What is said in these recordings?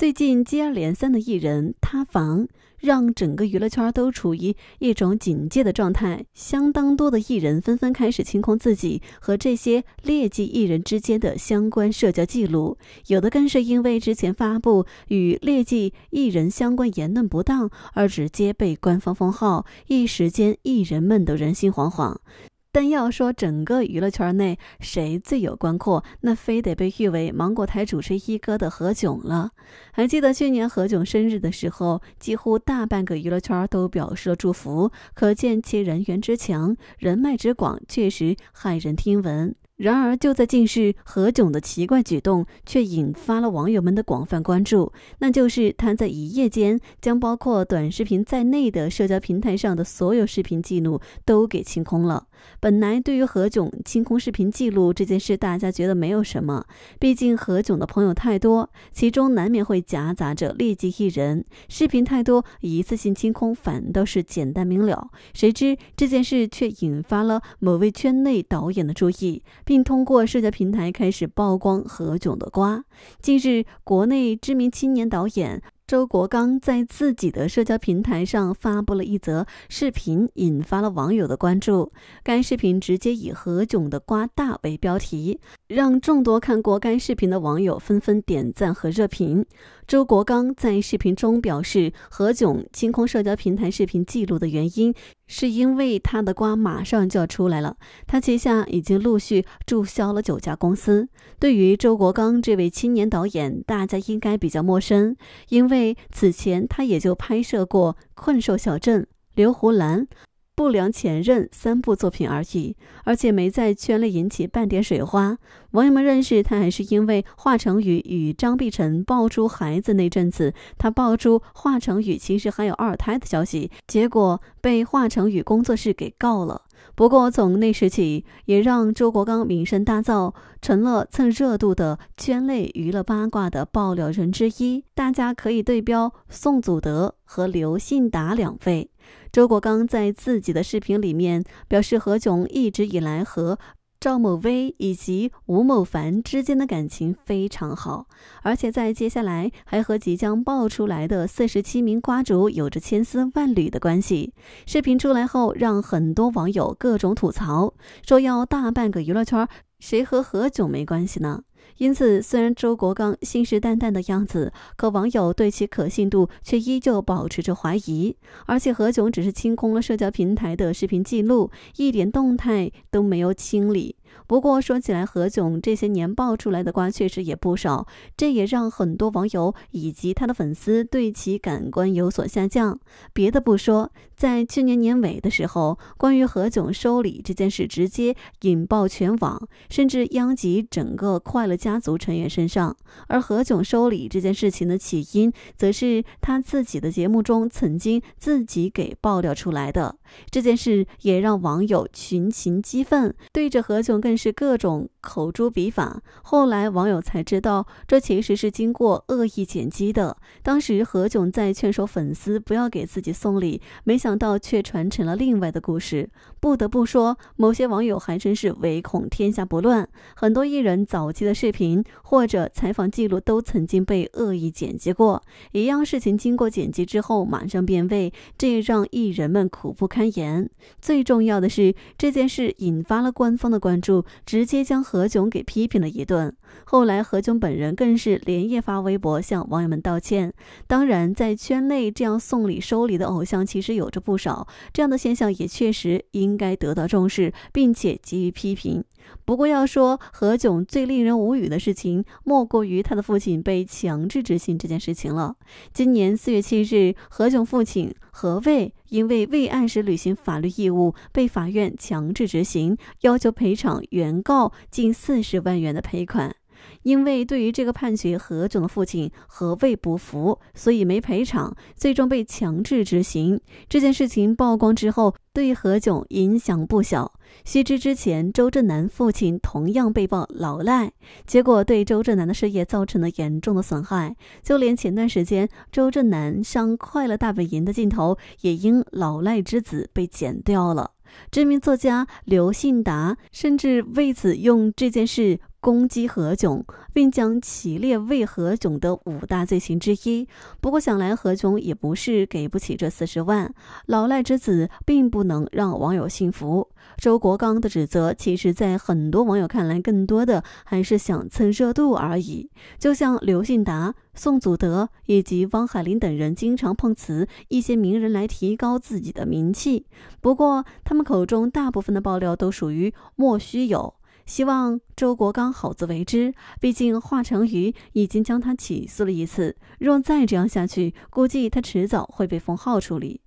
最近接二连三的艺人塌房，让整个娱乐圈都处于一种警戒的状态。相当多的艺人纷纷开始清空自己和这些劣迹艺人之间的相关社交记录，有的更是因为之前发布与劣迹艺人相关言论不当而直接被官方封号。一时间，艺人们都人心惶惶。但要说整个娱乐圈内谁最有关阔，那非得被誉为芒果台主持一哥的何炅了。还记得去年何炅生日的时候，几乎大半个娱乐圈都表示了祝福，可见其人缘之强，人脉之广，确实骇人听闻。然而，就在近日，何炅的奇怪举动却引发了网友们的广泛关注。那就是他在一夜间将包括短视频在内的社交平台上的所有视频记录都给清空了。本来对于何炅清空视频记录这件事，大家觉得没有什么，毕竟何炅的朋友太多，其中难免会夹杂着劣迹艺人，视频太多，一次性清空反倒是简单明了。谁知这件事却引发了某位圈内导演的注意。并通过社交平台开始曝光何炅的瓜。近日，国内知名青年导演周国刚在自己的社交平台上发布了一则视频，引发了网友的关注。该视频直接以“何炅的瓜大”为标题，让众多看过该视频的网友纷纷点赞和热评。周国刚在视频中表示，何炅清空社交平台视频记录的原因。是因为他的瓜马上就要出来了，他旗下已经陆续注销了九家公司。对于周国刚这位青年导演，大家应该比较陌生，因为此前他也就拍摄过《困兽小镇》《刘胡兰》。不良前任三部作品而已，而且没在圈里引起半点水花。网友们认识他还是因为华晨宇与张碧晨爆出孩子那阵子，他爆出华晨宇其实还有二胎的消息，结果被华晨宇工作室给告了。不过，从那时起，也让周国刚名声大噪，成了蹭热度的圈内娱乐八卦的爆料人之一。大家可以对标宋祖德和刘信达两位。周国刚在自己的视频里面表示，何炅一直以来和。赵某威以及吴某凡之间的感情非常好，而且在接下来还和即将爆出来的四十七名瓜主有着千丝万缕的关系。视频出来后，让很多网友各种吐槽，说要大半个娱乐圈，谁和何炅没关系呢？因此，虽然周国刚信誓旦旦的样子，可网友对其可信度却依旧保持着怀疑。而且，何炅只是清空了社交平台的视频记录，一点动态都没有清理。不过说起来，何炅这些年爆出来的瓜确实也不少，这也让很多网友以及他的粉丝对其感官有所下降。别的不说，在去年年尾的时候，关于何炅收礼这件事直接引爆全网，甚至殃及整个快乐家族成员身上。而何炅收礼这件事情的起因，则是他自己的节目中曾经自己给爆料出来的。这件事也让网友群情激愤，对着何炅。更是各种口诛笔伐，后来网友才知道，这其实是经过恶意剪辑的。当时何炅在劝说粉丝不要给自己送礼，没想到却传成了另外的故事。不得不说，某些网友还真是唯恐天下不乱。很多艺人早期的视频或者采访记录都曾经被恶意剪辑过，一样事情经过剪辑之后马上变味，这让艺人们苦不堪言。最重要的是，这件事引发了官方的关注。直接将何炅给批评了一顿，后来何炅本人更是连夜发微博向网友们道歉。当然，在圈内这样送礼收礼的偶像其实有着不少，这样的现象也确实应该得到重视，并且给予批评。不过，要说何炅最令人无语的事情，莫过于他的父亲被强制执行这件事情了。今年四月七日，何炅父亲何卫。因为未按时履行法律义务，被法院强制执行，要求赔偿原告近四十万元的赔款。因为对于这个判决，何炅的父亲何渭不服，所以没赔偿，最终被强制执行。这件事情曝光之后，对何炅影响不小。须知之前周震南父亲同样被曝老赖，结果对周震南的事业造成了严重的损害。就连前段时间周震南上《快乐大本营》的镜头也因“老赖之子”被剪掉了。知名作家刘信达甚至为此用这件事。攻击何炅，并将其列为何炅的五大罪行之一。不过，想来何炅也不是给不起这四十万。老赖之子并不能让网友信服。周国刚的指责，其实，在很多网友看来，更多的还是想蹭热度而已。就像刘信达、宋祖德以及汪海林等人经常碰瓷一些名人来提高自己的名气。不过，他们口中大部分的爆料都属于莫须有。希望周国刚好自为之，毕竟华晨宇已经将他起诉了一次，若再这样下去，估计他迟早会被封号处理。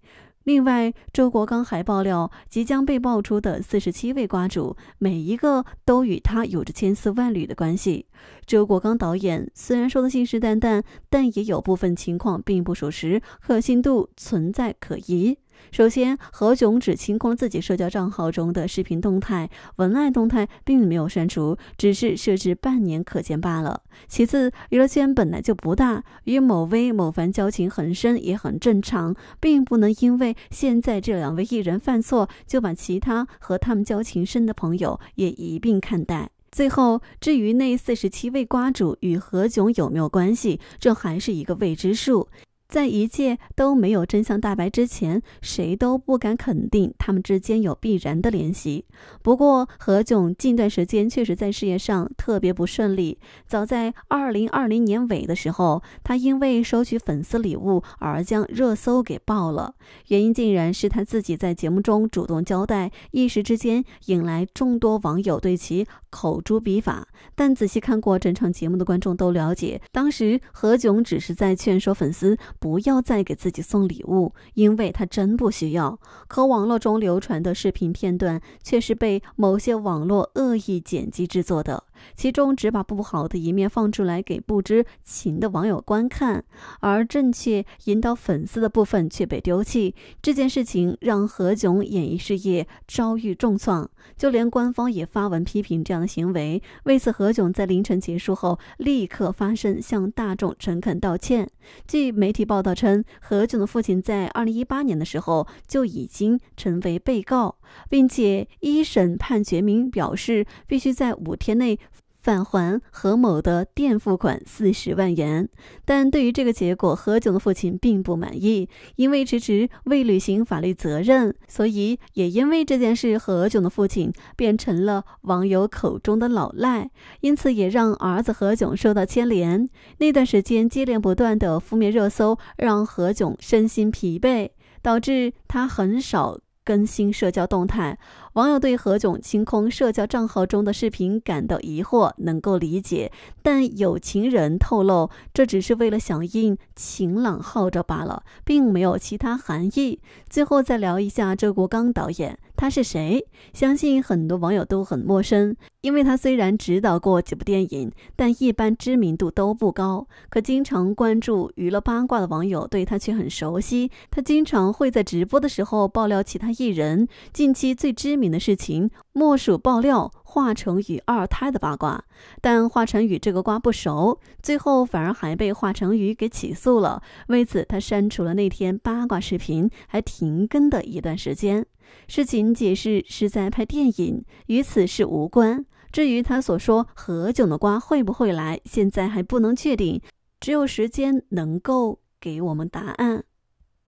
另外，周国刚还爆料即将被爆出的四十七位瓜主，每一个都与他有着千丝万缕的关系。周国刚导演虽然说的信誓旦旦，但也有部分情况并不属实，可信度存在可疑。首先，何炅只清空了自己社交账号中的视频动态，文案动态并没有删除，只是设置半年可见罢了。其次，娱乐圈本来就不大，与某微某凡交情很深也很正常，并不能因为现在这两位艺人犯错，就把其他和他们交情深的朋友也一并看待。最后，至于那四十七位瓜主与何炅有没有关系，这还是一个未知数。在一切都没有真相大白之前，谁都不敢肯定他们之间有必然的联系。不过，何炅近段时间确实在事业上特别不顺利。早在二零二零年尾的时候，他因为收取粉丝礼物而将热搜给爆了，原因竟然是他自己在节目中主动交代，一时之间引来众多网友对其口诛笔伐。但仔细看过整场节目的观众都了解，当时何炅只是在劝说粉丝。不要再给自己送礼物，因为他真不需要。可网络中流传的视频片段却是被某些网络恶意剪辑制作的。其中只把不好的一面放出来给不知情的网友观看，而正确引导粉丝的部分却被丢弃。这件事情让何炅演艺事业遭遇重创，就连官方也发文批评这样的行为。为此，何炅在凌晨结束后立刻发声向大众诚恳道歉。据媒体报道称，何炅的父亲在2018年的时候就已经成为被告，并且一审判决明表示必须在五天内。返还何某的垫付款四十万元，但对于这个结果，何炅的父亲并不满意，因为迟迟未履行法律责任，所以也因为这件事，何炅的父亲变成了网友口中的“老赖”，因此也让儿子何炅受到牵连。那段时间接连不断的负面热搜，让何炅身心疲惫，导致他很少更新社交动态。网友对何炅清空社交账号中的视频感到疑惑，能够理解。但有情人透露，这只是为了响应晴朗号召罢了，并没有其他含义。最后再聊一下周国刚导演，他是谁？相信很多网友都很陌生，因为他虽然执导过几部电影，但一般知名度都不高。可经常关注娱乐八卦的网友对他却很熟悉，他经常会在直播的时候爆料其他艺人。近期最知名。的事情莫属爆料华晨宇二胎的八卦，但华晨宇这个瓜不熟，最后反而还被华晨宇给起诉了。为此，他删除了那天八卦视频，还停更的一段时间。事情解释是在拍电影，与此事无关。至于他所说何炅的瓜会不会来，现在还不能确定，只有时间能够给我们答案。